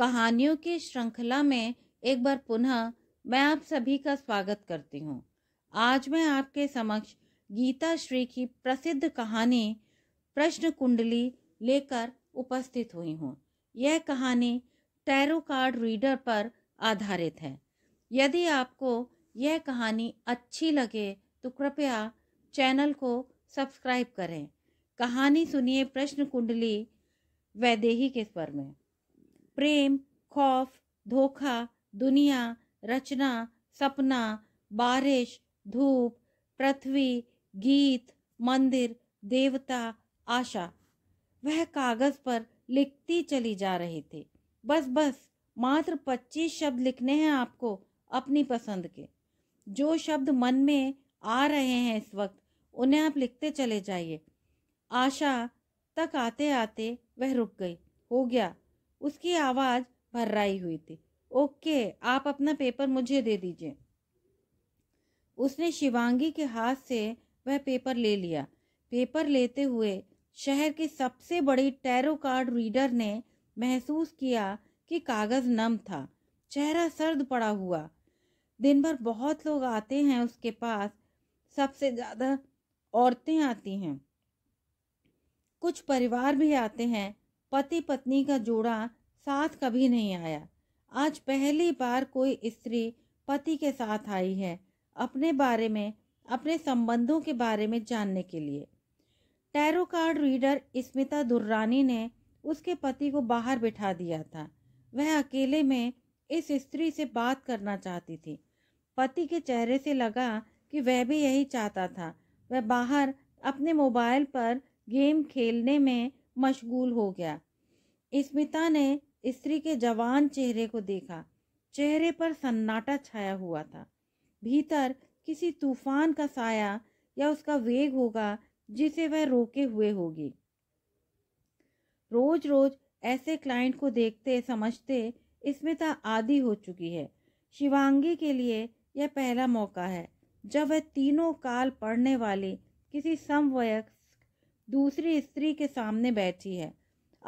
कहानियों की श्रृंखला में एक बार पुनः मैं आप सभी का स्वागत करती हूँ आज मैं आपके समक्ष गीता श्री की प्रसिद्ध कहानी प्रश्न कुंडली लेकर उपस्थित हुई हूँ यह कहानी टैरो कार्ड रीडर पर आधारित है यदि आपको यह कहानी अच्छी लगे तो कृपया चैनल को सब्सक्राइब करें कहानी सुनिए प्रश्न कुंडली वैदेही के स्वर में प्रेम खौफ धोखा दुनिया रचना सपना बारिश धूप पृथ्वी गीत मंदिर देवता आशा वह कागज पर लिखती चली जा रही थी बस बस मात्र पच्चीस शब्द लिखने हैं आपको अपनी पसंद के जो शब्द मन में आ रहे हैं इस वक्त उन्हें आप लिखते चले जाइए आशा तक आते आते वह रुक गई हो गया उसकी आवाज़ भर्राई हुई थी ओके आप अपना पेपर मुझे दे दीजिए उसने शिवांगी के हाथ से वह पेपर ले लिया पेपर लेते हुए शहर की सबसे बड़ी टैरो कार्ड रीडर ने महसूस किया कि कागज़ नम था चेहरा सर्द पड़ा हुआ दिन भर बहुत लोग आते हैं उसके पास सबसे ज़्यादा औरतें आती हैं कुछ परिवार भी आते हैं पति पत्नी का जोड़ा साथ कभी नहीं आया आज पहली बार कोई स्त्री पति के साथ आई है अपने बारे में अपने संबंधों के बारे में जानने के लिए tarot card reader Smita Durrani ने उसके पति को बाहर बिठा दिया था वह अकेले में इस स्त्री से बात करना चाहती थी पति के चेहरे से लगा कि वह भी यही चाहता था वह बाहर अपने मोबाइल पर गेम खेलने में मशगूल हो गया स्मिता ने स्त्री के जवान चेहरे को देखा चेहरे पर सन्नाटा छाया हुआ था भीतर किसी तूफान का साया या उसका वेग होगा जिसे वह रोके हुए होगी रोज रोज ऐसे क्लाइंट को देखते समझते स्मिता आदि हो चुकी है शिवांगी के लिए यह पहला मौका है जब वह तीनों काल पढ़ने वाली किसी समवयक दूसरी स्त्री के सामने बैठी है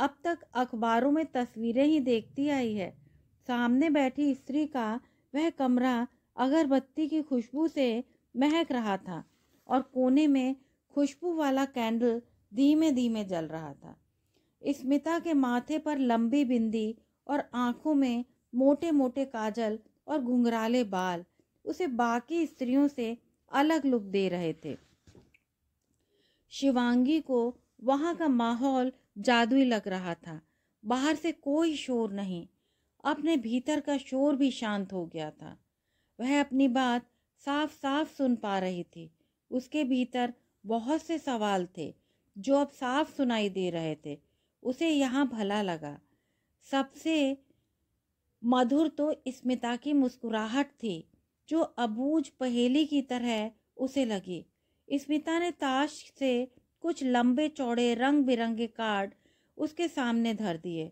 अब तक अखबारों में तस्वीरें ही देखती आई है सामने बैठी स्त्री का वह कमरा अगरबत्ती की खुशबू से महक रहा था और कोने में खुशबू वाला कैंडल धीमे धीमे जल रहा था स्मिता के माथे पर लंबी बिंदी और आंखों में मोटे मोटे काजल और घुंघराले बाल उसे बाकी स्त्रियों से अलग लुक दे रहे थे शिवांगी को वहाँ का माहौल जादुई लग रहा था बाहर से कोई शोर नहीं अपने भीतर का शोर भी शांत हो गया था वह अपनी बात साफ साफ सुन पा रही थी उसके भीतर बहुत से सवाल थे जो अब साफ सुनाई दे रहे थे उसे यहाँ भला लगा सबसे मधुर तो स्मिता की मुस्कुराहट थी जो अबूझ पहेली की तरह उसे लगी स्मिता ने ताश से कुछ लंबे चौड़े रंग बिरंगे कार्ड उसके सामने धर दिए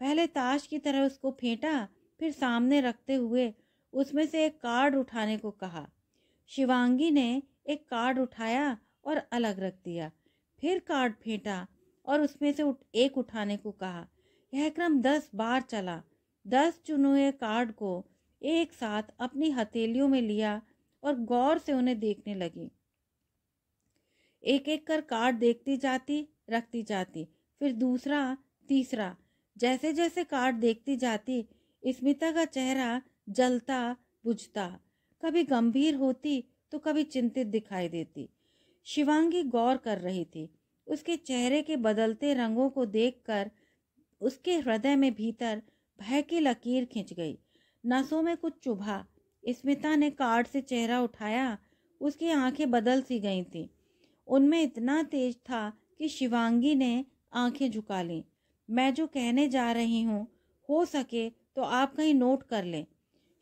पहले ताश की तरह उसको फेंटा फिर सामने रखते हुए उसमें से एक कार्ड उठाने को कहा शिवांगी ने एक कार्ड उठाया और अलग रख दिया फिर कार्ड फेंटा और उसमें से उठ, एक उठाने को कहा यह क्रम दस बार चला दस चुनुए कार्ड को एक साथ अपनी हथेलियों में लिया और गौर से उन्हें देखने लगी एक एक कर कार्ड देखती जाती रखती जाती फिर दूसरा तीसरा जैसे जैसे कार्ड देखती जाती स्मिता का चेहरा जलता बुझता कभी गंभीर होती तो कभी चिंतित दिखाई देती शिवांगी गौर कर रही थी उसके चेहरे के बदलते रंगों को देखकर उसके हृदय में भीतर भय की लकीर खिंच गई नसों में कुछ चुभा स्मिता ने कार्ड से चेहरा उठाया उसकी आंखें बदल सी गई थीं उनमें इतना तेज था कि शिवांगी ने आंखें झुका ली मैं जो कहने जा रही हूँ हो सके तो आप कहीं नोट कर लें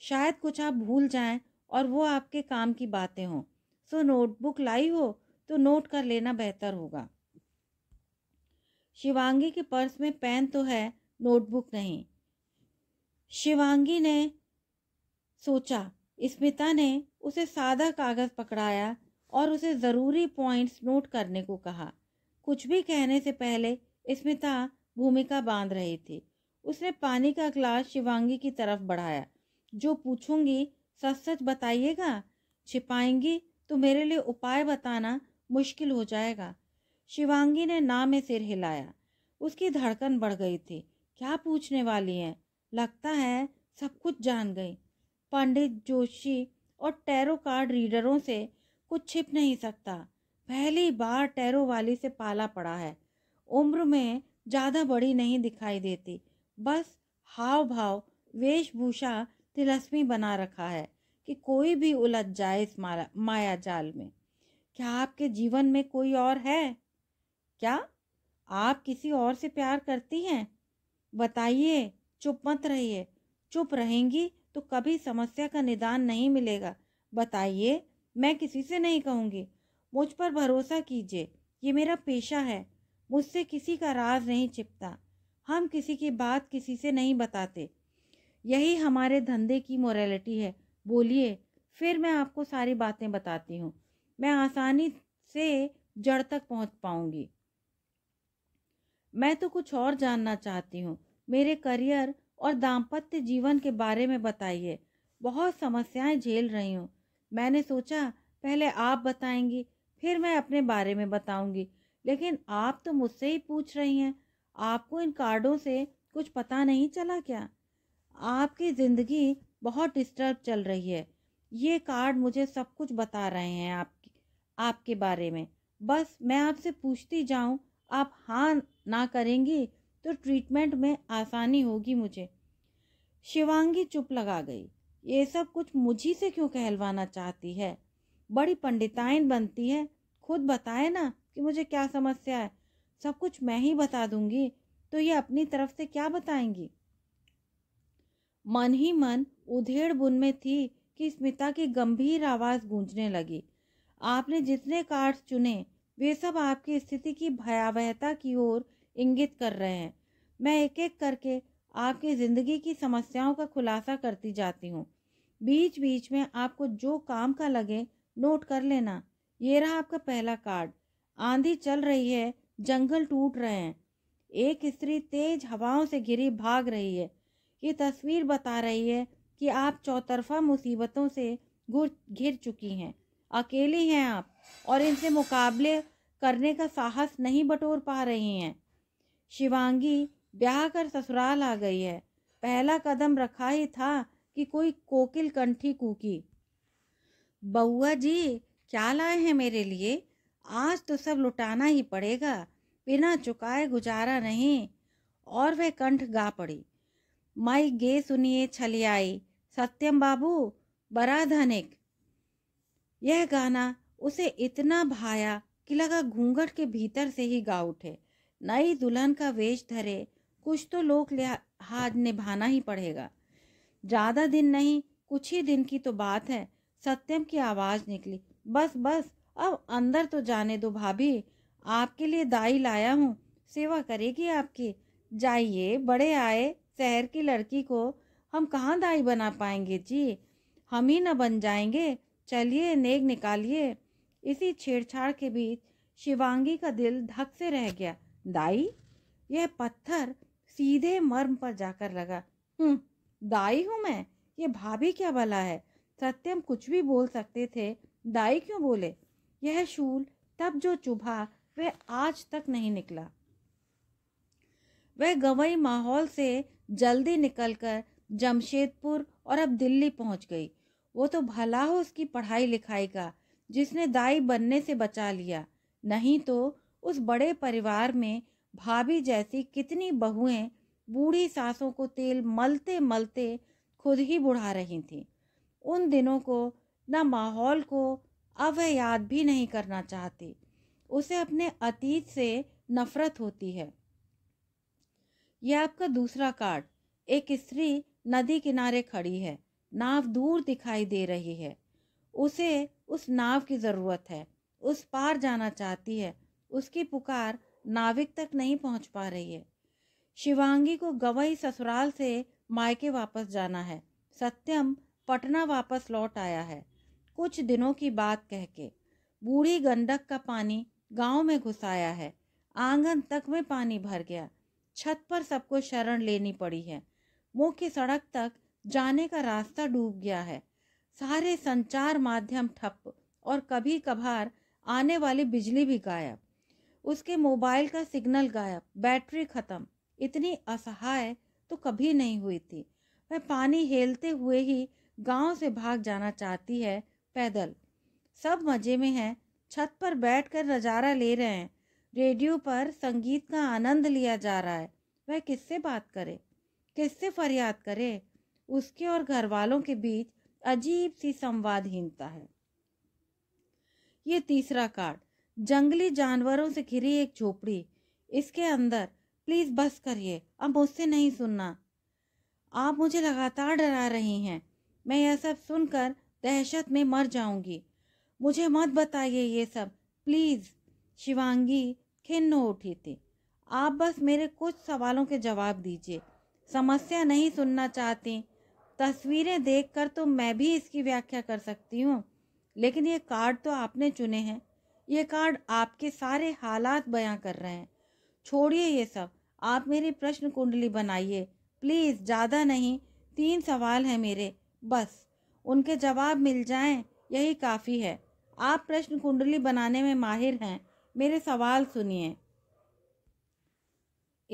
शायद कुछ आप भूल जाएं और वो आपके काम की बातें हों सो नोटबुक लाई हो तो नोट कर लेना बेहतर होगा शिवांगी के पर्स में पेन तो है नोटबुक नहीं शिवांगी ने सोचा स्मिता ने उसे सादा कागज़ पकड़ाया और उसे ज़रूरी पॉइंट्स नोट करने को कहा कुछ भी कहने से पहले स्मिता भूमिका बांध रही थी उसने पानी का ग्लास शिवांगी की तरफ बढ़ाया जो पूछूंगी सच सच बताइएगा छिपाएंगी तो मेरे लिए उपाय बताना मुश्किल हो जाएगा शिवांगी ने ना में सिर हिलाया उसकी धड़कन बढ़ गई थी क्या पूछने वाली हैं लगता है सब कुछ जान गई पंडित जोशी और टैरो कार्ड रीडरों से कुछ छिप नहीं सकता पहली बार टैरो वाली से पाला पड़ा है उम्र में ज़्यादा बड़ी नहीं दिखाई देती बस हाव भाव वेशभूषा तिलस्मी बना रखा है कि कोई भी उलझ जाए इस माया जाल में क्या आपके जीवन में कोई और है क्या आप किसी और से प्यार करती हैं बताइए चुप मत रहिए चुप रहेंगी तो कभी समस्या का निदान नहीं मिलेगा बताइए मैं किसी से नहीं कहूँगी मुझ पर भरोसा कीजिए ये मेरा पेशा है मुझसे किसी का राज नहीं छिपता हम किसी की बात किसी से नहीं बताते यही हमारे धंधे की मोरालिटी है बोलिए फिर मैं आपको सारी बातें बताती हूँ मैं आसानी से जड़ तक पहुँच पाऊँगी मैं तो कुछ और जानना चाहती हूँ मेरे करियर और दाम्पत्य जीवन के बारे में बताइए बहुत समस्याएं झेल रही हूँ मैंने सोचा पहले आप बताएंगी फिर मैं अपने बारे में बताऊंगी लेकिन आप तो मुझसे ही पूछ रही हैं आपको इन कार्डों से कुछ पता नहीं चला क्या आपकी ज़िंदगी बहुत डिस्टर्ब चल रही है ये कार्ड मुझे सब कुछ बता रहे हैं आपकी आपके बारे में बस मैं आपसे पूछती जाऊं आप हाँ ना करेंगी तो ट्रीटमेंट में आसानी होगी मुझे शिवांगी चुप लगा गई ये सब कुछ मुझी से क्यों कहलवाना चाहती है बड़ी पंडिताइन बनती है खुद बताए ना कि मुझे क्या समस्या है सब कुछ मैं ही बता दूंगी तो ये अपनी तरफ से क्या बताएंगी मन ही मन उधेड़ बुन में थी कि स्मिता की गंभीर आवाज़ गूंजने लगी आपने जितने कार्ड चुने वे सब आपकी स्थिति की भयावहता की ओर इंगित कर रहे हैं मैं एक एक करके आपकी ज़िंदगी की समस्याओं का खुलासा करती जाती हूँ बीच बीच में आपको जो काम का लगे नोट कर लेना ये रहा आपका पहला कार्ड आंधी चल रही है जंगल टूट रहे हैं एक स्त्री तेज हवाओं से घिरी भाग रही है ये तस्वीर बता रही है कि आप चौतरफा मुसीबतों से घिर चुकी हैं अकेली हैं आप और इनसे मुकाबले करने का साहस नहीं बटोर पा रही हैं शिवांगी ब्याह कर ससुराल आ गई है पहला कदम रखा ही था कि कोई कोकिल कंठी कूकी बउआ जी क्या लाए हैं मेरे लिए आज तो सब लुटाना ही पड़ेगा बिना चुकाए गुजारा नहीं और वह कंठ गा पड़ी माई गे सुनिए छलियाई सत्यम बाबू बरा धनिक यह गाना उसे इतना भाया कि लगा घूंघट के भीतर से ही गा उठे नई दुल्हन का वेश धरे कुछ तो लोक लिहाज निभाना ही पड़ेगा ज़्यादा दिन नहीं कुछ ही दिन की तो बात है सत्यम की आवाज़ निकली बस बस अब अंदर तो जाने दो भाभी आपके लिए दाई लाया हूँ सेवा करेगी आपकी जाइए बड़े आए शहर की लड़की को हम कहाँ दाई बना पाएंगे जी हम ही न बन जाएंगे चलिए नेग निकालिए इसी छेड़छाड़ के बीच शिवांगी का दिल धक से रह गया दाई यह पत्थर सीधे मर्म पर जाकर लगा हम्म, दाई हूं मैं ये भाभी क्या भला है सत्यम कुछ भी बोल सकते थे दाई क्यों बोले यह शूल तब जो चुभा वह आज तक नहीं निकला वह गवई माहौल से जल्दी निकलकर जमशेदपुर और अब दिल्ली पहुंच गई वो तो भला हो उसकी पढ़ाई लिखाई का जिसने दाई बनने से बचा लिया नहीं तो उस बड़े परिवार में भाभी जैसी कितनी बहुएं बूढ़ी सासों को तेल मलते मलते खुद ही बुढ़ा रही थीं उन दिनों को न माहौल को अब वह याद भी नहीं करना चाहती उसे अपने अतीत से नफरत होती है यह आपका दूसरा कार्ड एक स्त्री नदी किनारे खड़ी है नाव दूर दिखाई दे रही है उसे उस नाव की ज़रूरत है उस पार जाना चाहती है उसकी पुकार नाविक तक नहीं पहुंच पा रही है शिवांगी को गवई ससुराल से मायके वापस जाना है सत्यम पटना वापस लौट आया है कुछ दिनों की बात कह के बूढ़ी गंडक का पानी गांव में घुसाया है आंगन तक में पानी भर गया छत पर सबको शरण लेनी पड़ी है मुख्य सड़क तक जाने का रास्ता डूब गया है सारे संचार माध्यम ठप और कभी कभार आने वाली बिजली भी गायब उसके मोबाइल का सिग्नल गायब बैटरी ख़त्म इतनी असहाय तो कभी नहीं हुई थी वह पानी हेलते हुए ही गांव से भाग जाना चाहती है पैदल सब मज़े में हैं छत पर बैठकर नज़ारा ले रहे हैं रेडियो पर संगीत का आनंद लिया जा रहा है वह किससे बात करे किससे फरियाद करे उसके और घर वालों के बीच अजीब सी संवादहीनता है ये तीसरा कार्ड जंगली जानवरों से घिरी एक झोपड़ी इसके अंदर प्लीज़ बस करिए अब मुझसे नहीं सुनना आप मुझे लगातार डरा रही हैं मैं यह सब सुनकर दहशत में मर जाऊंगी मुझे मत बताइए ये सब प्लीज़ शिवांगी खिन्न हो उठी थी आप बस मेरे कुछ सवालों के जवाब दीजिए समस्या नहीं सुनना चाहती तस्वीरें देखकर तो मैं भी इसकी व्याख्या कर सकती हूँ लेकिन ये कार्ड तो आपने चुने हैं ये कार्ड आपके सारे हालात बयां कर रहे हैं छोड़िए ये सब आप मेरी प्रश्न कुंडली बनाइए प्लीज़ ज़्यादा नहीं तीन सवाल हैं मेरे बस उनके जवाब मिल जाएं यही काफ़ी है आप प्रश्न कुंडली बनाने में माहिर हैं मेरे सवाल सुनिए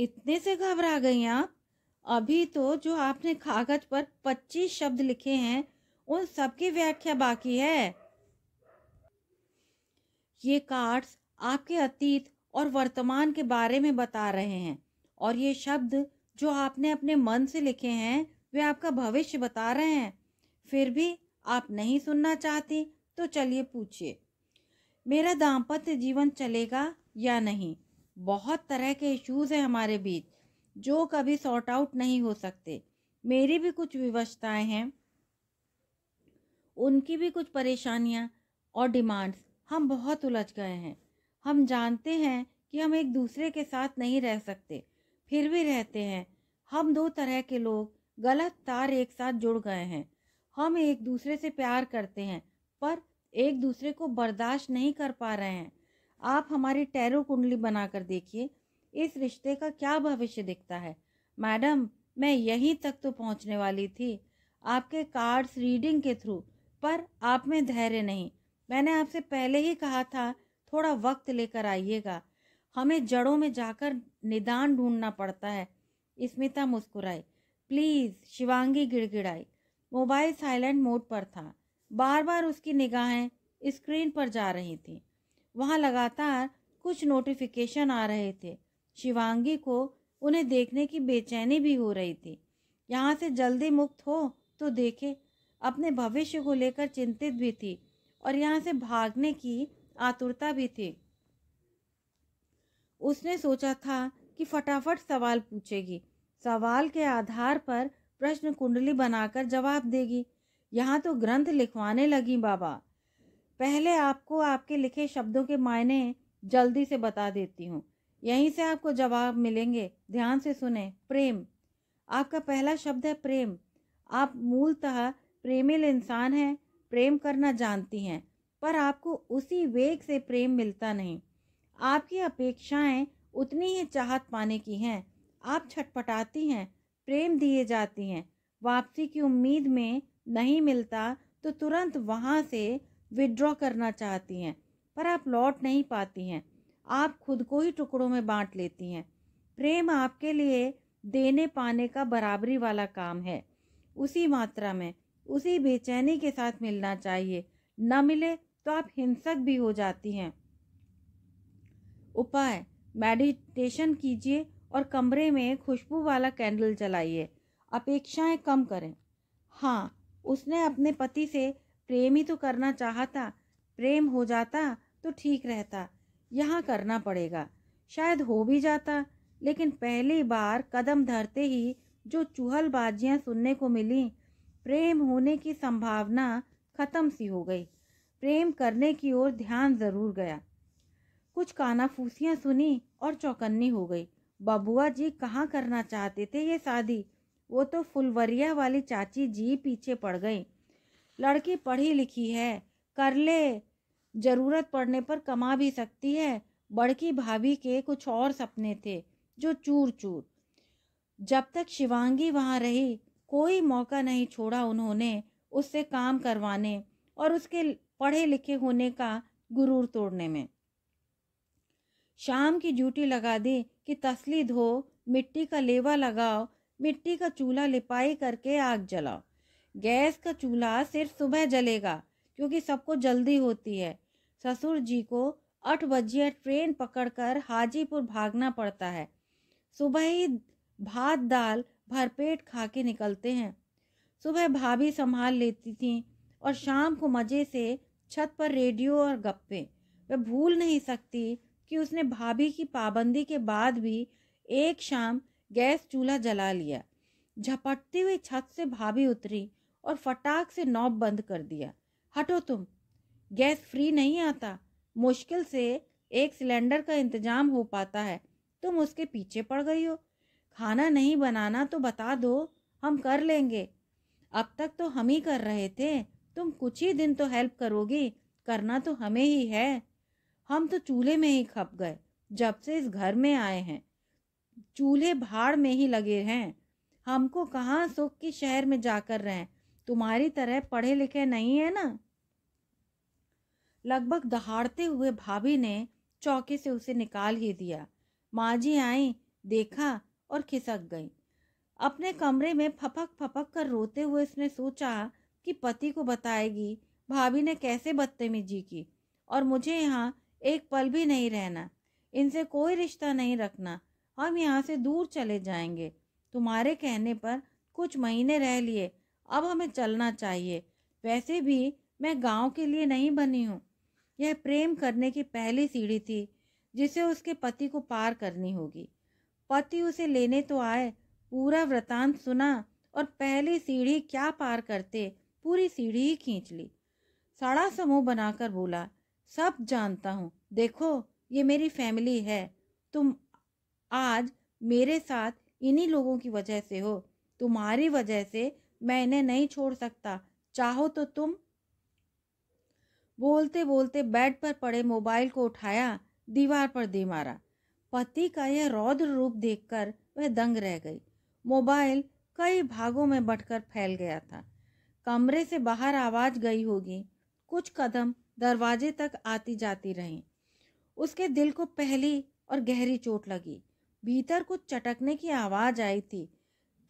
इतने से घबरा गई आप अभी तो जो आपने कागज पर पच्चीस शब्द लिखे हैं उन सबकी व्याख्या बाकी है ये कार्ड्स आपके अतीत और वर्तमान के बारे में बता रहे हैं और ये शब्द जो आपने अपने मन से लिखे हैं वे आपका भविष्य बता रहे हैं फिर भी आप नहीं सुनना चाहती तो चलिए पूछिए मेरा दाम्पत्य जीवन चलेगा या नहीं बहुत तरह के इश्यूज हैं हमारे बीच जो कभी सॉर्ट आउट नहीं हो सकते मेरी भी कुछ विवशताएं हैं उनकी भी कुछ परेशानियां और डिमांड्स हम बहुत उलझ गए हैं हम जानते हैं कि हम एक दूसरे के साथ नहीं रह सकते फिर भी रहते हैं हम दो तरह के लोग गलत तार एक साथ जुड़ गए हैं हम एक दूसरे से प्यार करते हैं पर एक दूसरे को बर्दाश्त नहीं कर पा रहे हैं आप हमारी टैरो कुंडली बनाकर देखिए इस रिश्ते का क्या भविष्य दिखता है मैडम मैं यहीं तक तो पहुंचने वाली थी आपके कार्ड्स रीडिंग के थ्रू पर आप में धैर्य नहीं मैंने आपसे पहले ही कहा था थोड़ा वक्त लेकर आइएगा हमें जड़ों में जाकर निदान ढूंढना पड़ता है स्मिता मुस्कुराई प्लीज़ शिवांगी गिड़गिड़ाई मोबाइल साइलेंट मोड पर था बार बार उसकी निगाहें स्क्रीन पर जा रही थी वहाँ लगातार कुछ नोटिफिकेशन आ रहे थे शिवांगी को उन्हें देखने की बेचैनी भी हो रही थी यहाँ से जल्दी मुक्त हो तो देखे अपने भविष्य को लेकर चिंतित भी थी और यहाँ से भागने की आतुरता भी थी उसने सोचा था कि फटाफट सवाल पूछेगी सवाल के आधार पर प्रश्न कुंडली बनाकर जवाब देगी यहाँ तो ग्रंथ लिखवाने लगी बाबा पहले आपको आपके लिखे शब्दों के मायने जल्दी से बता देती हूँ यहीं से आपको जवाब मिलेंगे ध्यान से सुने प्रेम आपका पहला शब्द है प्रेम आप मूलतः प्रेमिल इंसान हैं प्रेम करना जानती हैं पर आपको उसी वेग से प्रेम मिलता नहीं आपकी अपेक्षाएं उतनी ही चाहत पाने की हैं आप छटपटाती हैं प्रेम दिए जाती हैं वापसी की उम्मीद में नहीं मिलता तो तुरंत वहाँ से विड्रॉ करना चाहती हैं पर आप लौट नहीं पाती हैं आप खुद को ही टुकड़ों में बांट लेती हैं प्रेम आपके लिए देने पाने का बराबरी वाला काम है उसी मात्रा में उसी बेचैनी के साथ मिलना चाहिए न मिले तो आप हिंसक भी हो जाती हैं उपाय मेडिटेशन कीजिए और कमरे में खुशबू वाला कैंडल जलाइए अपेक्षाएं कम करें हाँ उसने अपने पति से प्रेम ही तो करना चाहता प्रेम हो जाता तो ठीक रहता यहाँ करना पड़ेगा शायद हो भी जाता लेकिन पहली बार कदम धरते ही जो चूहलबाजियाँ सुनने को मिली प्रेम होने की संभावना खत्म सी हो गई प्रेम करने की ओर ध्यान जरूर गया कुछ कानाफूसियाँ सुनी और चौकन्नी हो गई बबुआ जी कहाँ करना चाहते थे ये शादी वो तो फुलवरिया वाली चाची जी पीछे पड़ गई लड़की पढ़ी लिखी है कर ले जरूरत पड़ने पर कमा भी सकती है बड़की भाभी के कुछ और सपने थे जो चूर चूर जब तक शिवांगी वहाँ रही कोई मौका नहीं छोड़ा उन्होंने उससे काम करवाने और उसके पढ़े लिखे होने का गुरूर तोड़ने में शाम की ड्यूटी लगा दी कि तसली धो मिट्टी का लेवा लगाओ मिट्टी का चूल्हा लिपाई करके आग जलाओ गैस का चूल्हा सिर्फ सुबह जलेगा क्योंकि सबको जल्दी होती है ससुर जी को आठ बजे ट्रेन पकड़कर हाजीपुर भागना पड़ता है सुबह ही भात दाल भरपेट खा के निकलते हैं सुबह भाभी संभाल लेती थी और शाम को मज़े से छत पर रेडियो और गप्पे वह भूल नहीं सकती कि उसने भाभी की पाबंदी के बाद भी एक शाम गैस चूल्हा जला लिया झपटती हुई छत से भाभी उतरी और फटाक से नॉब बंद कर दिया हटो तुम गैस फ्री नहीं आता मुश्किल से एक सिलेंडर का इंतजाम हो पाता है तुम उसके पीछे पड़ गई हो खाना नहीं बनाना तो बता दो हम कर लेंगे अब तक तो हम ही कर रहे थे तुम कुछ ही दिन तो हेल्प करोगी करना तो हमें ही है हम तो चूल्हे में ही खप गए जब से इस घर में आए हैं चूल्हे भाड़ में ही लगे हैं हमको कहाँ सुख की शहर में जाकर रहें तुम्हारी तरह पढ़े लिखे नहीं है ना लगभग दहाड़ते हुए भाभी ने चौके से उसे निकाल ही दिया माँ जी आई देखा और खिसक गई अपने कमरे में फपक फपक कर रोते हुए उसने सोचा कि पति को बताएगी भाभी ने कैसे बदतमीजी की और मुझे यहाँ एक पल भी नहीं रहना इनसे कोई रिश्ता नहीं रखना हम यहाँ से दूर चले जाएंगे तुम्हारे कहने पर कुछ महीने रह लिए अब हमें चलना चाहिए वैसे भी मैं गांव के लिए नहीं बनी हूँ यह प्रेम करने की पहली सीढ़ी थी जिसे उसके पति को पार करनी होगी पति उसे लेने तो आए पूरा व्रतांत सुना और पहली सीढ़ी क्या पार करते पूरी सीढ़ी ही खींच ली साड़ा समूह बनाकर बोला सब जानता हूँ देखो ये मेरी फैमिली है तुम आज मेरे साथ इन्हीं लोगों की वजह से हो तुम्हारी वजह से मैं इन्हें नहीं छोड़ सकता चाहो तो तुम बोलते बोलते बेड पर पड़े मोबाइल को उठाया दीवार पर दे मारा पति का यह रौद्र रूप देखकर वह दंग रह गई मोबाइल कई भागों में बंटकर फैल गया था कमरे से बाहर आवाज गई होगी कुछ कदम दरवाजे तक आती जाती रहीं उसके दिल को पहली और गहरी चोट लगी भीतर कुछ चटकने की आवाज आई थी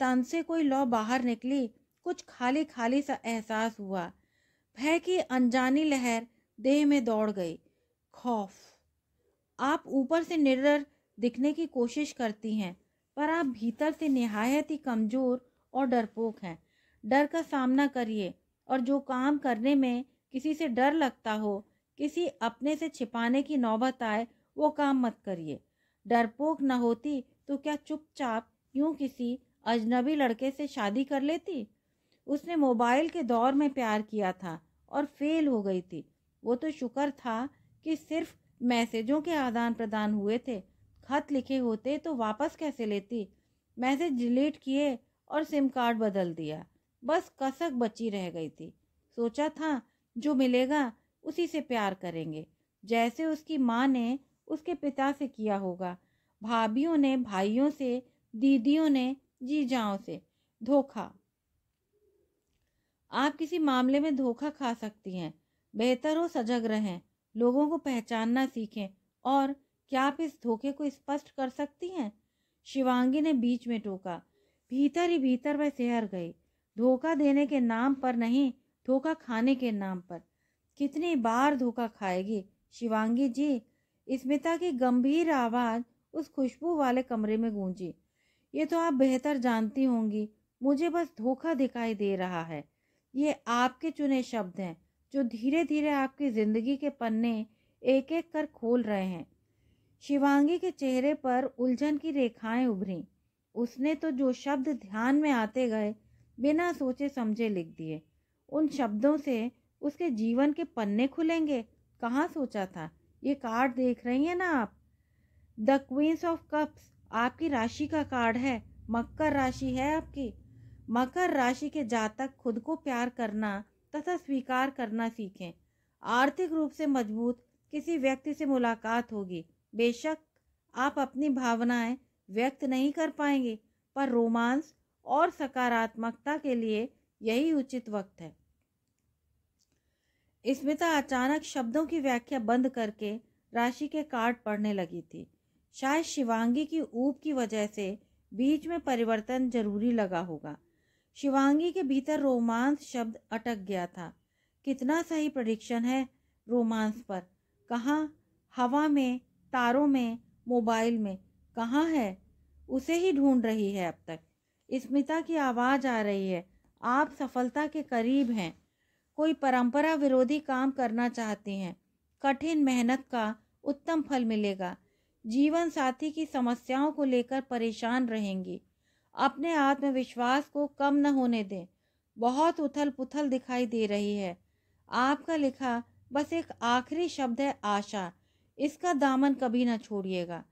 तन से कोई लौ बाहर निकली कुछ खाली खाली सा एहसास हुआ भय की अनजानी लहर देह में दौड़ गई खौफ आप ऊपर से निडर दिखने की कोशिश करती हैं पर आप भीतर से नहायत ही कमज़ोर और डरपोक हैं डर का सामना करिए और जो काम करने में किसी से डर लगता हो किसी अपने से छिपाने की नौबत आए वो काम मत करिए डरपोक न होती तो क्या चुपचाप यूं किसी अजनबी लड़के से शादी कर लेती उसने मोबाइल के दौर में प्यार किया था और फेल हो गई थी वो तो शुक्र था कि सिर्फ मैसेजों के आदान प्रदान हुए थे खत लिखे होते तो वापस कैसे लेती मैसेज डिलीट किए और सिम कार्ड बदल दिया बस कसक बची रह गई थी सोचा था जो मिलेगा उसी से प्यार करेंगे जैसे उसकी माँ ने उसके पिता से किया होगा भाभीियों ने भाइयों से दीदियों ने जीजाओं से धोखा आप किसी मामले में धोखा खा सकती हैं बेहतर हो सजग रहें लोगों को पहचानना सीखें और क्या आप इस धोखे को स्पष्ट कर सकती हैं शिवांगी ने बीच में टोका भीतर ही भीतर वह सहर गई धोखा देने के नाम पर नहीं धोखा खाने के नाम पर कितनी बार धोखा खाएगी शिवांगी जी स्मिता की गंभीर आवाज़ उस खुशबू वाले कमरे में गूंजी ये तो आप बेहतर जानती होंगी मुझे बस धोखा दिखाई दे रहा है ये आपके चुने शब्द हैं जो धीरे धीरे आपकी ज़िंदगी के पन्ने एक एक कर खोल रहे हैं शिवांगी के चेहरे पर उलझन की रेखाएं उभरी उसने तो जो शब्द ध्यान में आते गए बिना सोचे समझे लिख दिए उन शब्दों से उसके जीवन के पन्ने खुलेंगे कहाँ सोचा था ये कार्ड देख रही हैं ना आप द क्वींस ऑफ कप्स आपकी राशि का कार्ड है मकर राशि है आपकी मकर राशि के जातक खुद को प्यार करना तथा स्वीकार करना सीखें आर्थिक रूप से मजबूत किसी व्यक्ति से मुलाकात होगी बेशक आप अपनी भावनाएं व्यक्त नहीं कर पाएंगे पर रोमांस और सकारात्मकता के लिए यही उचित वक्त है स्मिता अचानक शब्दों की व्याख्या बंद करके राशि के कार्ड पढ़ने लगी थी शायद शिवांगी की ऊप की वजह से बीच में परिवर्तन जरूरी लगा होगा शिवांगी के भीतर रोमांस शब्द अटक गया था कितना सही प्रडिक्शन है रोमांस पर कहाँ हवा में तारों में मोबाइल में कहाँ है उसे ही ढूंढ रही है अब तक स्मिता की आवाज़ आ रही है आप सफलता के करीब हैं कोई परंपरा विरोधी काम करना चाहती हैं कठिन मेहनत का उत्तम फल मिलेगा जीवन साथी की समस्याओं को लेकर परेशान रहेंगी अपने आत्मविश्वास को कम न होने दें बहुत उथल पुथल दिखाई दे रही है आपका लिखा बस एक आखिरी शब्द है आशा इसका दामन कभी ना छोड़िएगा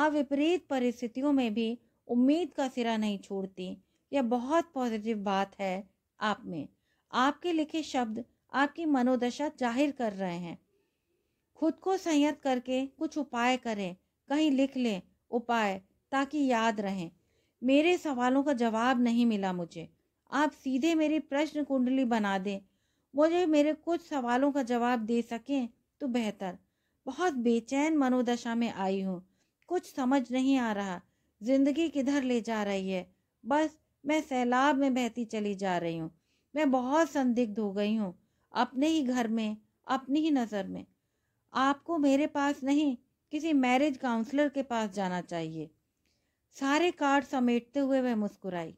आप विपरीत परिस्थितियों में भी उम्मीद का सिरा नहीं छोड़ती यह बहुत पॉजिटिव बात है आप में आपके लिखे शब्द आपकी मनोदशा जाहिर कर रहे हैं खुद को संयत करके कुछ उपाय करें कहीं लिख लें उपाय ताकि याद रहें मेरे सवालों का जवाब नहीं मिला मुझे आप सीधे मेरी प्रश्न कुंडली बना दें मुझे मेरे कुछ सवालों का जवाब दे सकें तो बेहतर बहुत बेचैन मनोदशा में आई हूँ कुछ समझ नहीं आ रहा जिंदगी किधर ले जा रही है बस मैं सैलाब में बहती चली जा रही हूँ मैं बहुत संदिग्ध हो गई हूँ अपने ही घर में अपनी ही नज़र में आपको मेरे पास नहीं किसी मैरिज काउंसलर के पास जाना चाहिए सारे कार्ड समेटते हुए वह मुस्कुराई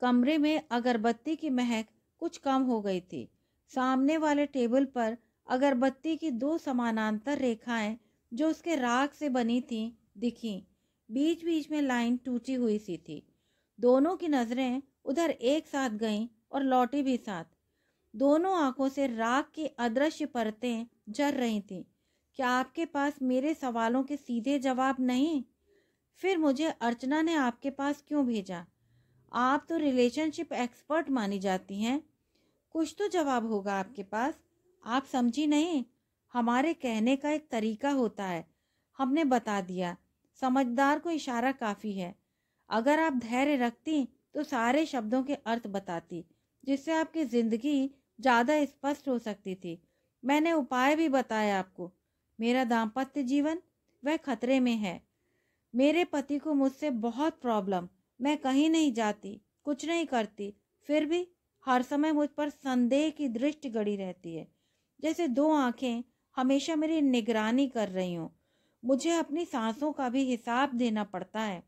कमरे में अगरबत्ती की महक कुछ कम हो गई थी सामने वाले टेबल पर अगरबत्ती की दो समानांतर रेखाएं जो उसके राग से बनी थीं दिखी बीच बीच में लाइन टूटी हुई सी थी दोनों की नज़रें उधर एक साथ गईं और लौटी भी साथ दोनों आंखों से राख की अदृश्य परतें जर रही थीं क्या आपके पास मेरे सवालों के सीधे जवाब नहीं फिर मुझे अर्चना ने आपके पास क्यों भेजा आप तो रिलेशनशिप एक्सपर्ट मानी जाती हैं कुछ तो जवाब होगा आपके पास आप समझी नहीं हमारे कहने का एक तरीका होता है हमने बता दिया समझदार को इशारा काफ़ी है अगर आप धैर्य रखती तो सारे शब्दों के अर्थ बताती जिससे आपकी ज़िंदगी ज़्यादा स्पष्ट हो सकती थी मैंने उपाय भी बताया आपको मेरा दाम्पत्य जीवन वह खतरे में है मेरे पति को मुझसे बहुत प्रॉब्लम मैं कहीं नहीं जाती कुछ नहीं करती फिर भी हर समय मुझ पर संदेह की दृष्टि गड़ी रहती है जैसे दो आंखें हमेशा मेरी निगरानी कर रही हूँ मुझे अपनी सांसों का भी हिसाब देना पड़ता है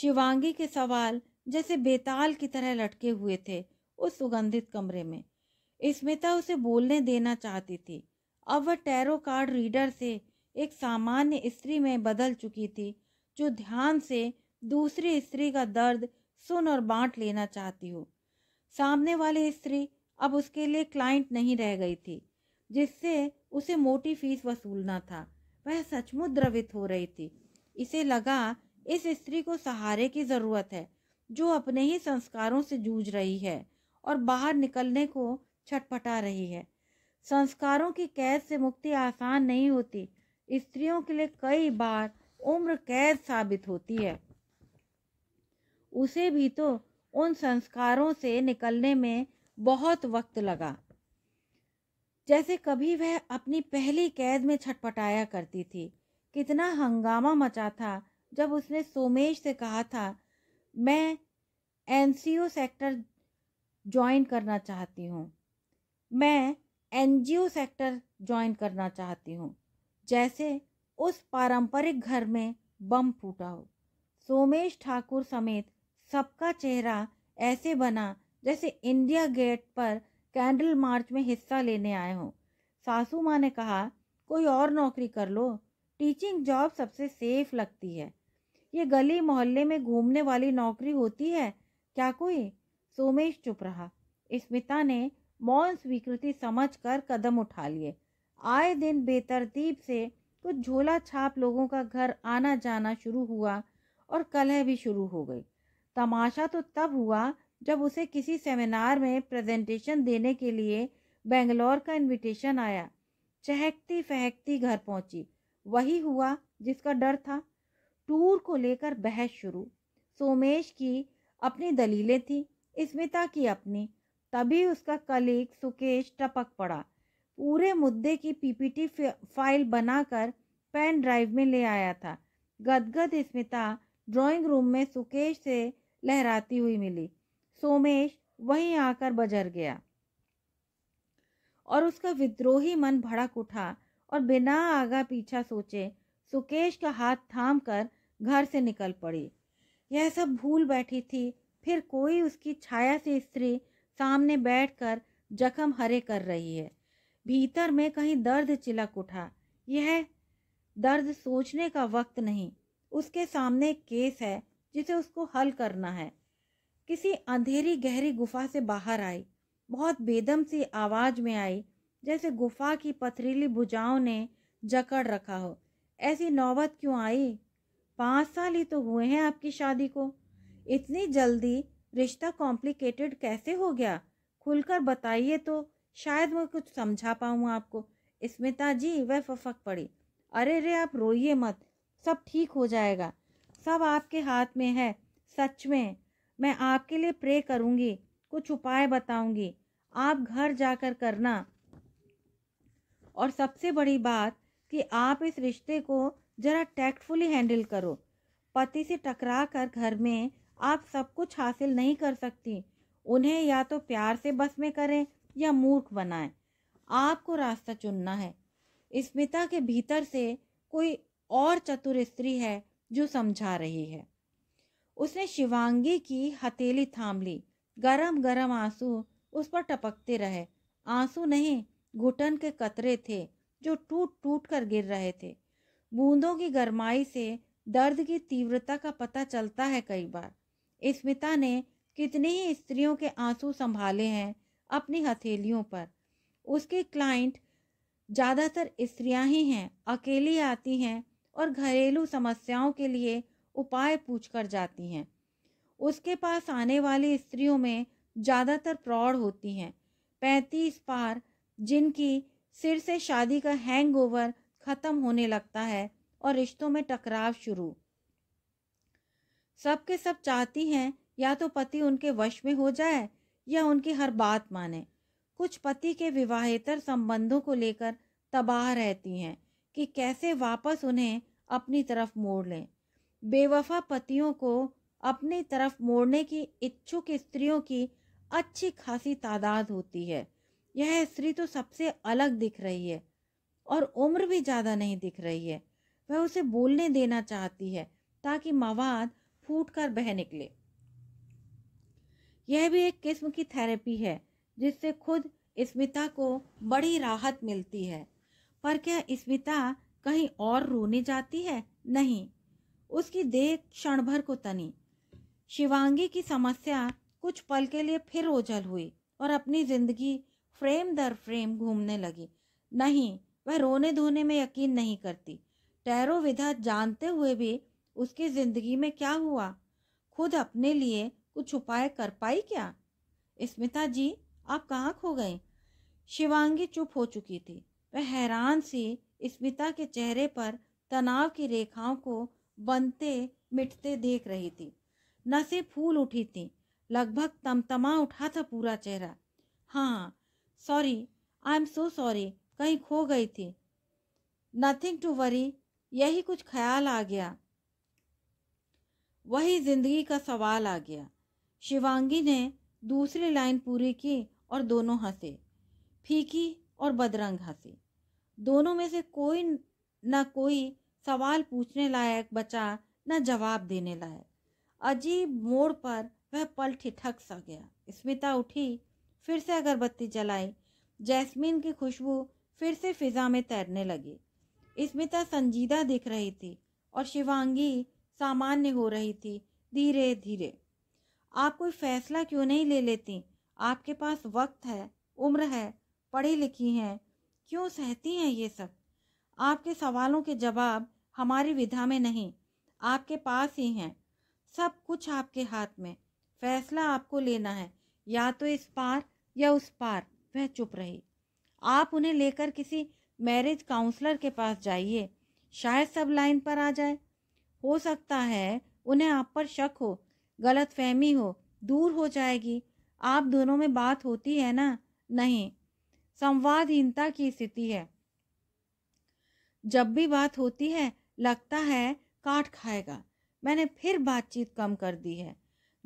शिवांगी के सवाल जैसे बेताल की तरह लटके हुए थे उस सुगंधित कमरे में स्मिता उसे बोलने देना चाहती थी अब वह टैरो कार्ड रीडर से एक सामान्य स्त्री में बदल चुकी थी जो ध्यान से दूसरी स्त्री का दर्द सुन और बांट लेना चाहती हो सामने वाली स्त्री अब उसके लिए क्लाइंट नहीं रह गई थी जिससे उसे मोटी फीस वसूलना था वह सचमुच द्रवित हो रही थी इसे लगा इस स्त्री को सहारे की ज़रूरत है जो अपने ही संस्कारों से जूझ रही है और बाहर निकलने को छटपटा रही है संस्कारों की कैद से मुक्ति आसान नहीं होती स्त्रियों के लिए कई बार उम्र कैद साबित होती है उसे भी तो उन संस्कारों से निकलने में बहुत वक्त लगा जैसे कभी वह अपनी पहली कैद में छटपटाया करती थी कितना हंगामा मचा था जब उसने सोमेश से कहा था मैं एनसीओ सेक्टर ज्वाइन करना चाहती हूँ मैं एनजीओ सेक्टर ज्वाइन करना चाहती हूँ जैसे उस पारंपरिक घर में बम फूटा हो सोमेश ठाकुर समेत सबका चेहरा ऐसे बना जैसे इंडिया गेट पर कैंडल मार्च में हिस्सा लेने आए हों सासू माँ ने कहा कोई और नौकरी कर लो टीचिंग जॉब सबसे सेफ लगती है ये गली मोहल्ले में घूमने वाली नौकरी होती है क्या कोई सोमेश चुप रहा स्मिता ने मौन स्वीकृति समझकर कदम उठा लिए आए दिन बेतरतीब से कुछ झोला छाप लोगों का घर आना जाना शुरू हुआ और कलह भी शुरू हो गई तमाशा तो तब हुआ जब उसे किसी सेमिनार में प्रेजेंटेशन देने के लिए बेंगलोर का इनविटेशन आया चहकती फहकती घर पहुंची वही हुआ जिसका डर था टूर को लेकर बहस शुरू सोमेश की अपनी दलीलें थी स्मिता की अपनी तभी उसका कलीग सुकेश टपक पड़ा पूरे मुद्दे की पीपीटी फाइल बनाकर पेन ड्राइव में ले आया था गदगद स्मिता ड्राइंग रूम में सुकेश से लहराती हुई मिली सोमेश वहीं आकर बजर गया और उसका विद्रोही मन भड़क उठा और बिना आगा पीछा सोचे सुकेश का हाथ थाम कर घर से निकल पड़ी यह सब भूल बैठी थी फिर कोई उसकी छाया से स्त्री सामने बैठकर जख्म हरे कर रही है भीतर में कहीं दर्द चिलक उठा यह दर्द सोचने का वक्त नहीं उसके सामने केस है जिसे उसको हल करना है किसी अंधेरी गहरी गुफा से बाहर आई बहुत बेदम सी आवाज़ में आई जैसे गुफा की पथरीली भुजाओं ने जकड़ रखा हो ऐसी नौबत क्यों आई पाँच साल ही तो हुए हैं आपकी शादी को इतनी जल्दी रिश्ता कॉम्प्लिकेटेड कैसे हो गया खुलकर बताइए तो शायद मैं कुछ समझा पाऊँ आपको स्मिता जी वह फफक पड़ी अरे रे आप रोइए मत सब ठीक हो जाएगा सब आपके हाथ में है सच में मैं आपके लिए प्रे करूँगी कुछ उपाय बताऊँगी आप घर जाकर करना और सबसे बड़ी बात कि आप इस रिश्ते को ज़रा टैक्टफुली हैंडल करो पति से टकरा कर घर में आप सब कुछ हासिल नहीं कर सकती उन्हें या तो प्यार से बस में करें या मूर्ख बनाएं आपको रास्ता चुनना है स्मिता के भीतर से कोई और चतुर स्त्री है जो समझा रही है उसने शिवांगी की हथेली थाम ली गरम गरम आंसू उस पर टपकते रहे आंसू नहीं घुटन के कतरे थे जो टूट टूट कर गिर रहे थे बूंदों की गर्माई से दर्द की तीव्रता का पता चलता है कई बार स्मिता ने कितनी ही स्त्रियों के आंसू संभाले हैं अपनी हथेलियों पर उसके क्लाइंट ज़्यादातर स्त्रियां ही हैं अकेली आती हैं और घरेलू समस्याओं के लिए उपाय पूछ कर जाती हैं उसके पास आने वाली स्त्रियों में ज़्यादातर प्रौढ़ होती हैं पैंतीस पार जिनकी सिर से शादी का हैंगओवर ख़त्म होने लगता है और रिश्तों में टकराव शुरू सबके सब चाहती हैं या तो पति उनके वश में हो जाए या उनकी हर बात माने कुछ पति के विवाहेतर संबंधों को लेकर तबाह रहती हैं कि कैसे वापस उन्हें अपनी तरफ मोड़ लें बेवफा पतियों को अपनी तरफ मोड़ने की इच्छुक स्त्रियों की अच्छी खासी तादाद होती है यह स्त्री तो सबसे अलग दिख रही है और उम्र भी ज़्यादा नहीं दिख रही है वह उसे बोलने देना चाहती है ताकि मवाद फूट कर बह निकले यह भी एक किस्म की थेरेपी है जिससे खुद स्मिता को बड़ी राहत मिलती है पर क्या स्मिता कहीं और रोने जाती है नहीं उसकी देख क्षण भर को तनी शिवांगी की समस्या कुछ पल के लिए फिर ओझल हुई और अपनी जिंदगी फ्रेम दर फ्रेम घूमने लगी नहीं वह रोने धोने में यकीन नहीं करती टैरो विधा जानते हुए भी उसकी जिंदगी में क्या हुआ खुद अपने लिए कुछ उपाय कर पाई क्या स्मिता जी आप कहाँ खो गए शिवांगी चुप हो चुकी थी वह हैरान सी स्मिता के चेहरे पर तनाव की रेखाओं को बनते मिटते देख रही थी नसें फूल उठी थी लगभग तमतमा उठा था पूरा चेहरा हाँ sorry I am so sorry कहीं खो गई थी नथिंग टू वरी यही कुछ ख्याल आ गया वही जिंदगी का सवाल आ गया शिवांगी ने दूसरी लाइन पूरी की और दोनों हंसे फीकी और बदरंग हंसी दोनों में से कोई न कोई सवाल पूछने लायक बचा न जवाब देने लायक अजीब मोड़ पर वह पल ठिठक सा गया स्मिता उठी फिर से अगरबत्ती जलाई जैस्मीन की खुशबू फिर से फिजा में तैरने लगी स्मिता संजीदा दिख रही थी और शिवांगी सामान्य हो रही थी धीरे धीरे आप कोई फैसला क्यों नहीं ले लेती आपके पास वक्त है उम्र है पढ़ी लिखी हैं क्यों सहती हैं ये सब आपके सवालों के जवाब हमारी विधा में नहीं आपके पास ही हैं सब कुछ आपके हाथ में फैसला आपको लेना है या तो इस पार या उस पार वह चुप रही आप उन्हें लेकर किसी मैरिज काउंसलर के पास जाइए शायद सब लाइन पर आ जाए हो सकता है उन्हें आप पर शक हो गलत फहमी हो दूर हो जाएगी आप दोनों में बात होती है ना नहीं संवादहीनता की स्थिति है जब भी बात होती है लगता है काट खाएगा मैंने फिर बातचीत कम कर दी है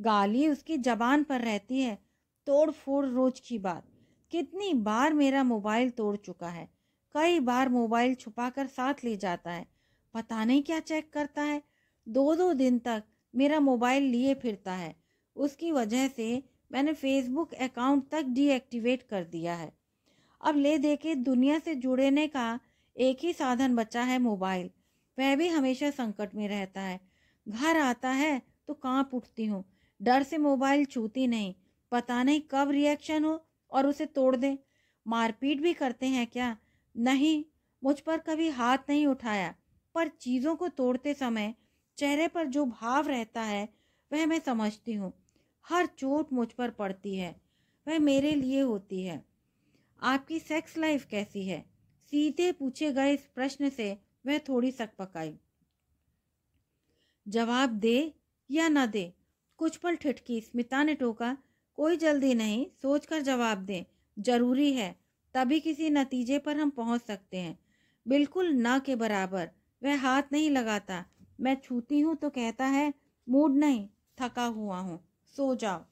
गाली उसकी जबान पर रहती है तोड़ फोड़ रोज की बात कितनी बार मेरा मोबाइल तोड़ चुका है कई बार मोबाइल छुपाकर साथ ले जाता है पता नहीं क्या चेक करता है दो दो दिन तक मेरा मोबाइल लिए फिरता है उसकी वजह से मैंने फेसबुक अकाउंट तक डीएक्टिवेट कर दिया है अब ले देखे दुनिया से जुड़ने का एक ही साधन बचा है मोबाइल वह भी हमेशा संकट में रहता है घर आता है तो कांप उठती हूँ डर से मोबाइल छूती नहीं पता नहीं कब रिएक्शन हो और उसे तोड़ दें मारपीट भी करते हैं क्या नहीं मुझ पर कभी हाथ नहीं उठाया पर चीज़ों को तोड़ते समय चेहरे पर जो भाव रहता है वह मैं समझती हूँ हर चोट मुझ पर पड़ती है वह मेरे लिए होती है आपकी सेक्स लाइफ कैसी है सीधे पूछे गए इस प्रश्न से वह थोड़ी सक पकाई जवाब दे या न दे कुछ पल ठिठकी स्मिता ने टोका कोई जल्दी नहीं सोचकर जवाब दे जरूरी है तभी किसी नतीजे पर हम पहुंच सकते हैं बिल्कुल ना के बराबर वह हाथ नहीं लगाता मैं छूती हूँ तो कहता है मूड नहीं थका हुआ हूँ सो जाओ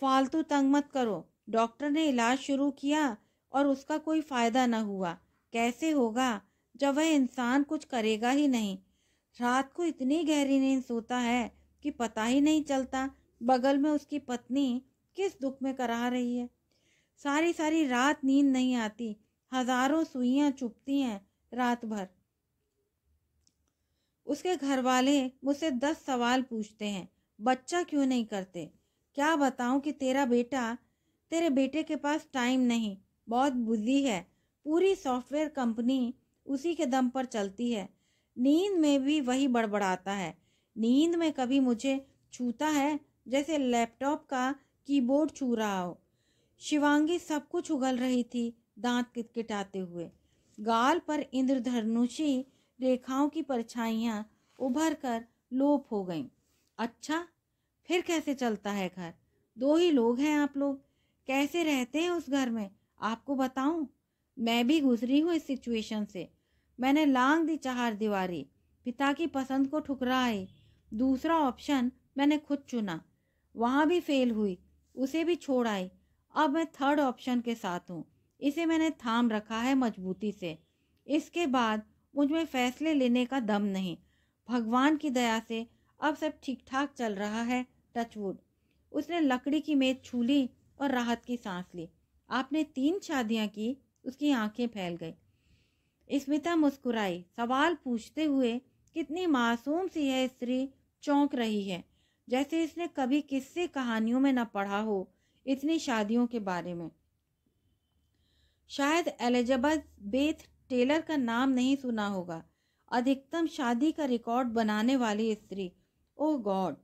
फालतू तंग मत करो डॉक्टर ने इलाज शुरू किया और उसका कोई फ़ायदा न हुआ कैसे होगा जब वह इंसान कुछ करेगा ही नहीं रात को इतनी गहरी नींद सोता है कि पता ही नहीं चलता बगल में उसकी पत्नी किस दुख में करा रही है सारी सारी रात नींद नहीं आती हजारों सुइयाँ चुपती हैं रात भर उसके घर वाले मुझसे दस सवाल पूछते हैं बच्चा क्यों नहीं करते क्या बताऊं कि तेरा बेटा तेरे बेटे के पास टाइम नहीं बहुत बुजी है पूरी सॉफ्टवेयर कंपनी उसी के दम पर चलती है नींद में भी वही बड़बड़ाता है नींद में कभी मुझे छूता है जैसे लैपटॉप का कीबोर्ड छू रहा हो शिवांगी सब कुछ उगल रही थी दांत किटकिटाते हुए गाल पर इंद्रधनुषी रेखाओं की परछाइयाँ उभर कर लोप हो गईं अच्छा फिर कैसे चलता है घर दो ही लोग हैं आप लोग कैसे रहते हैं उस घर में आपको बताऊं मैं भी गुजरी हूँ इस सिचुएशन से मैंने लांग दी चार दीवारी पिता की पसंद को ठुकराई दूसरा ऑप्शन मैंने खुद चुना वहाँ भी फेल हुई उसे भी छोड़ आई अब मैं थर्ड ऑप्शन के साथ हूँ इसे मैंने थाम रखा है मजबूती से इसके बाद मुझमें फैसले लेने का दम नहीं भगवान की दया से अब सब ठीक ठाक चल रहा है टचवुड उसने लकड़ी की मेज छू ली और राहत की सांस ली आपने तीन शादियां की उसकी आंखें फैल गई स्मिता मुस्कुराई सवाल पूछते हुए कितनी मासूम सी यह स्त्री चौंक रही है जैसे इसने कभी किससे कहानियों में न पढ़ा हो इतनी शादियों के बारे में शायद एलिजबेथ टेलर का नाम नहीं सुना होगा अधिकतम शादी का रिकॉर्ड बनाने वाली स्त्री ओ गॉड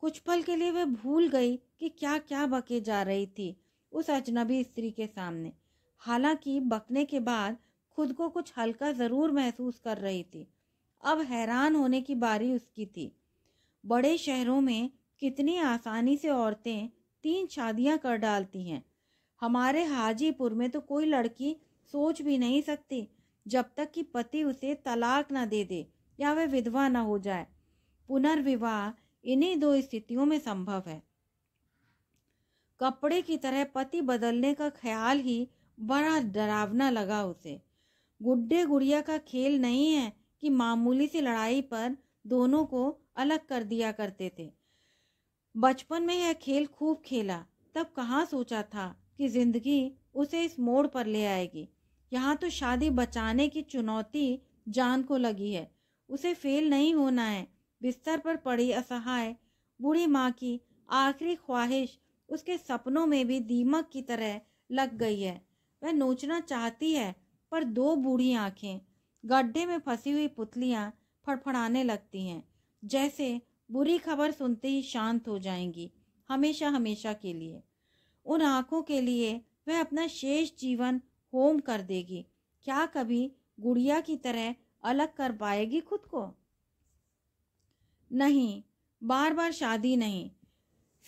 कुछ पल के लिए वह भूल गई कि क्या क्या बके जा रही थी उस अजनबी स्त्री के सामने हालांकि बकने के बाद खुद को कुछ हल्का ज़रूर महसूस कर रही थी अब हैरान होने की बारी उसकी थी बड़े शहरों में कितनी आसानी से औरतें तीन शादियां कर डालती हैं हमारे हाजीपुर में तो कोई लड़की सोच भी नहीं सकती जब तक कि पति उसे तलाक ना दे दे या वह विधवा ना हो जाए पुनर्विवाह इन्हीं दो स्थितियों में संभव है कपड़े की तरह पति बदलने का ख्याल ही बड़ा डरावना लगा उसे गुड्डे गुड़िया का खेल नहीं है कि मामूली सी लड़ाई पर दोनों को अलग कर दिया करते थे बचपन में यह खेल खूब खेला तब कहाँ सोचा था कि जिंदगी उसे इस मोड़ पर ले आएगी यहाँ तो शादी बचाने की चुनौती जान को लगी है उसे फेल नहीं होना है बिस्तर पर पड़ी असहाय बूढ़ी माँ की आखिरी ख्वाहिश उसके सपनों में भी दीमक की तरह लग गई है वह नोचना चाहती है पर दो बूढ़ी आँखें गड्ढे में फंसी हुई पुतलियाँ फड़फड़ाने लगती हैं जैसे बुरी खबर सुनते ही शांत हो जाएंगी हमेशा हमेशा के लिए उन आँखों के लिए वह अपना शेष जीवन होम कर देगी क्या कभी गुड़िया की तरह अलग कर पाएगी खुद को नहीं बार बार शादी नहीं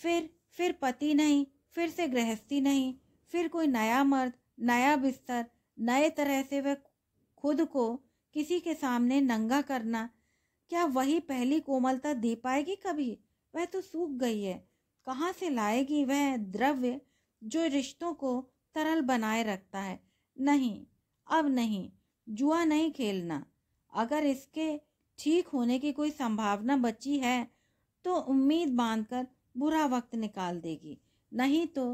फिर फिर पति नहीं फिर से गृहस्थी नहीं फिर कोई नया मर्द नया बिस्तर नए तरह से वह खुद को किसी के सामने नंगा करना क्या वही पहली कोमलता दे पाएगी कभी वह तो सूख गई है कहाँ से लाएगी वह द्रव्य जो रिश्तों को तरल बनाए रखता है नहीं अब नहीं जुआ नहीं खेलना अगर इसके ठीक होने की कोई संभावना बची है तो उम्मीद बांधकर बुरा वक्त निकाल देगी नहीं तो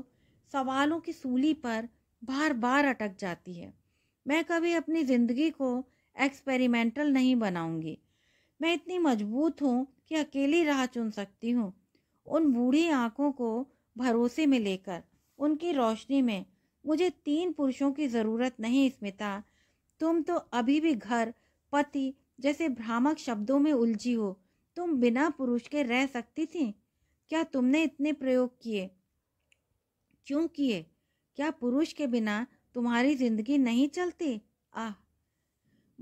सवालों की सूली पर बार बार अटक जाती है मैं कभी अपनी ज़िंदगी को एक्सपेरिमेंटल नहीं बनाऊंगी मैं इतनी मजबूत हूँ कि अकेली राह चुन सकती हूँ उन बूढ़ी आँखों को भरोसे में लेकर उनकी रोशनी में मुझे तीन पुरुषों की ज़रूरत नहीं स्मिता तुम तो अभी भी घर पति जैसे भ्रामक शब्दों में उलझी हो तुम बिना पुरुष के रह सकती थी क्या तुमने इतने प्रयोग किए क्यों किए क्या पुरुष के बिना तुम्हारी जिंदगी नहीं चलती आह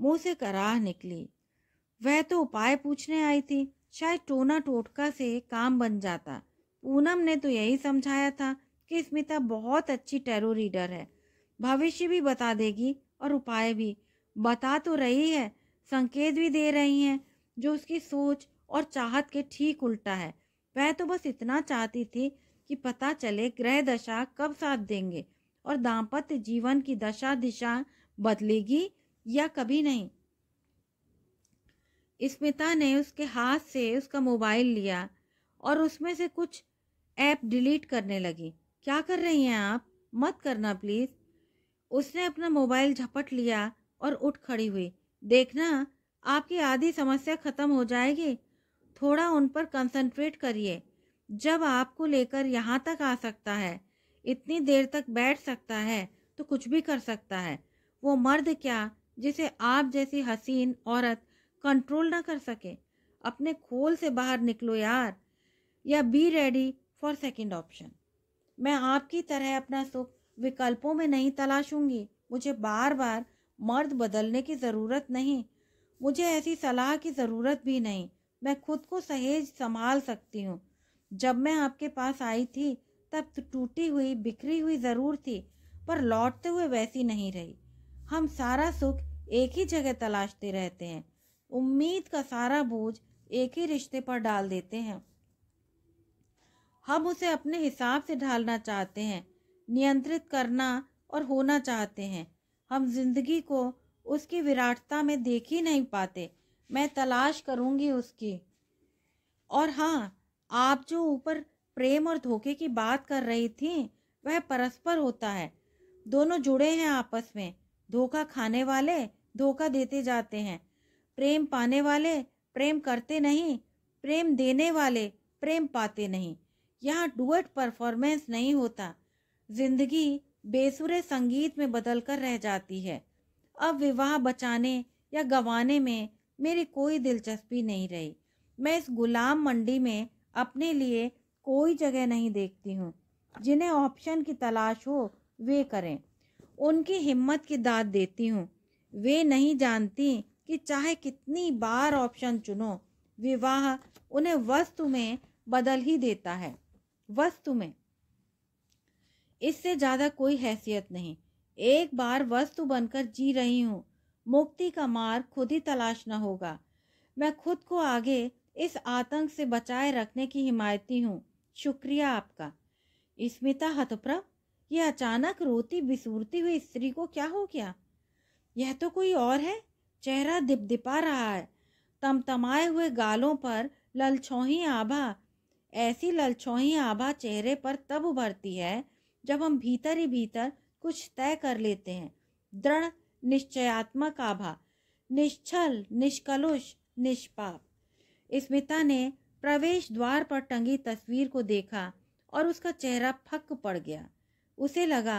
मुंह से कराह निकली वह तो उपाय पूछने आई थी शायद टोना टोटका से काम बन जाता पूनम ने तो यही समझाया था कि स्मिता बहुत अच्छी टैरो रीडर है भविष्य भी बता देगी और उपाय भी बता तो रही है संकेत भी दे रही हैं जो उसकी सोच और चाहत के ठीक उल्टा है वह तो बस इतना चाहती थी कि पता चले ग्रह दशा कब साथ देंगे और दाम्पत्य जीवन की दशा दिशा बदलेगी या कभी नहीं स्मिता ने उसके हाथ से उसका मोबाइल लिया और उसमें से कुछ ऐप डिलीट करने लगी क्या कर रही हैं आप मत करना प्लीज़ उसने अपना मोबाइल झपट लिया और उठ खड़ी हुई देखना आपकी आधी समस्या ख़त्म हो जाएगी थोड़ा उन पर कंसंट्रेट करिए जब आपको लेकर यहाँ तक आ सकता है इतनी देर तक बैठ सकता है तो कुछ भी कर सकता है वो मर्द क्या जिसे आप जैसी हसीन औरत कंट्रोल ना कर सके अपने खोल से बाहर निकलो यार या be ready for second option मैं आपकी तरह अपना सुख विकल्पों में नहीं तलाशूंगी मुझे बार बार मर्द बदलने की ज़रूरत नहीं मुझे ऐसी सलाह की ज़रूरत भी नहीं मैं खुद को सहेज संभाल सकती हूँ जब मैं आपके पास आई थी तब तो टूटी हुई बिखरी हुई ज़रूर थी पर लौटते हुए वैसी नहीं रही हम सारा सुख एक ही जगह तलाशते रहते हैं उम्मीद का सारा बोझ एक ही रिश्ते पर डाल देते हैं हम उसे अपने हिसाब से ढालना चाहते हैं नियंत्रित करना और होना चाहते हैं हम जिंदगी को उसकी विराटता में देख ही नहीं पाते मैं तलाश करूंगी उसकी और हाँ आप जो ऊपर प्रेम और धोखे की बात कर रही थी वह परस्पर होता है दोनों जुड़े हैं आपस में धोखा खाने वाले धोखा देते जाते हैं प्रेम पाने वाले प्रेम करते नहीं प्रेम देने वाले प्रेम पाते नहीं यहाँ डुअट परफॉर्मेंस नहीं होता जिंदगी बेसुरे संगीत में बदल कर रह जाती है अब विवाह बचाने या गंवाने में मेरी कोई दिलचस्पी नहीं रही मैं इस गुलाम मंडी में अपने लिए कोई जगह नहीं देखती हूँ जिन्हें ऑप्शन की तलाश हो वे करें उनकी हिम्मत की दाद देती हूँ वे नहीं जानती कि चाहे कितनी बार ऑप्शन चुनो विवाह उन्हें वस्तु में बदल ही देता है वस्तु में इससे ज़्यादा कोई हैसियत नहीं एक बार वस्तु बनकर जी रही हूँ मुक्ति का मार्ग खुद ही तलाशना होगा मैं खुद को आगे इस आतंक से बचाए रखने की हिमायती हूँ शुक्रिया आपका स्मिता हतप्रभ यह अचानक रोती बिसूरती हुई स्त्री को क्या हो गया यह तो कोई और है चेहरा दिपदिपा रहा है तमतमाए हुए गालों पर ललछौही आभा ऐसी ललचौही आभा चेहरे पर तब उभरती है जब हम भीतर ही भीतर कुछ तय कर लेते हैं दृढ़ निश्चयात्मक आभा निश्चल निष्कलुष निष्पाप स्मिता ने प्रवेश द्वार पर टंगी तस्वीर को देखा और उसका चेहरा फक पड़ गया उसे लगा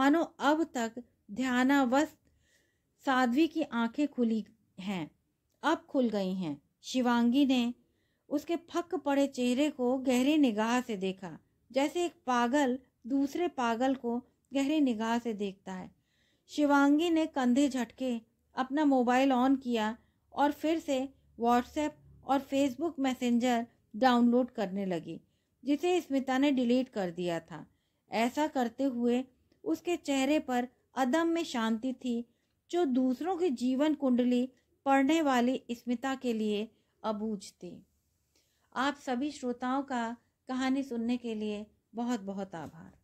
मानो अब तक ध्यानावस्थ साध्वी की आंखें खुली हैं अब खुल गई हैं शिवांगी ने उसके फक पड़े चेहरे को गहरी निगाह से देखा जैसे एक पागल दूसरे पागल को गहरी निगाह से देखता है शिवांगी ने कंधे झटके अपना मोबाइल ऑन किया और फिर से व्हाट्सएप और फेसबुक मैसेंजर डाउनलोड करने लगी जिसे स्मिता ने डिलीट कर दिया था ऐसा करते हुए उसके चेहरे पर अदम में शांति थी जो दूसरों की जीवन कुंडली पढ़ने वाली स्मिता के लिए अबूझ थी आप सभी श्रोताओं का कहानी सुनने के लिए बहुत बहुत आभार